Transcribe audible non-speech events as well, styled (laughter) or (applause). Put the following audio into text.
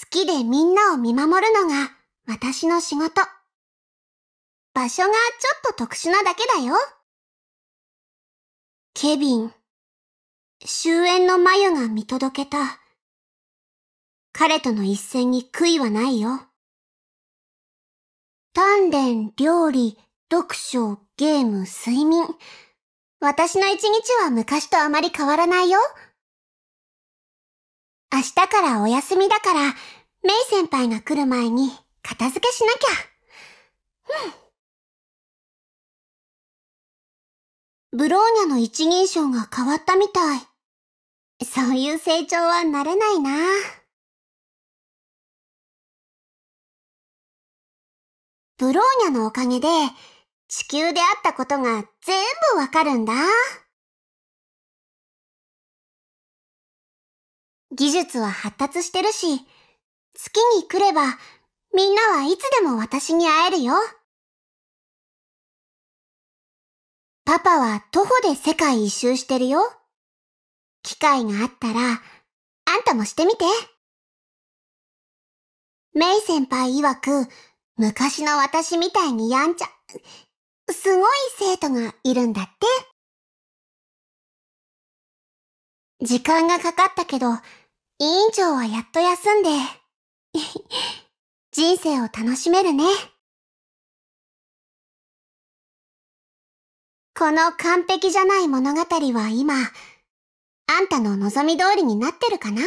好きでみんなを見守るのが私の仕事。場所がちょっと特殊なだけだよ。ケビン、終焉の眉が見届けた。彼との一戦に悔いはないよ。鍛錬、料理、読書、ゲーム、睡眠。私の一日は昔とあまり変わらないよ。明日からお休みだから、メイ先輩が来る前に片付けしなきゃ。うん。ブローニャの一人称が変わったみたい。そういう成長は慣れないな。ブローニャのおかげで、地球であったことが全部わかるんだ。技術は発達してるし、月に来れば、みんなはいつでも私に会えるよ。パパは徒歩で世界一周してるよ。機会があったら、あんたもしてみて。メイ先輩曰く、昔の私みたいにやんちゃ、すごい生徒がいるんだって。時間がかかったけど、委員長はやっと休んで (laughs) 人生を楽しめるね。この完璧じゃない物語は今、あんたの望み通りになってるかな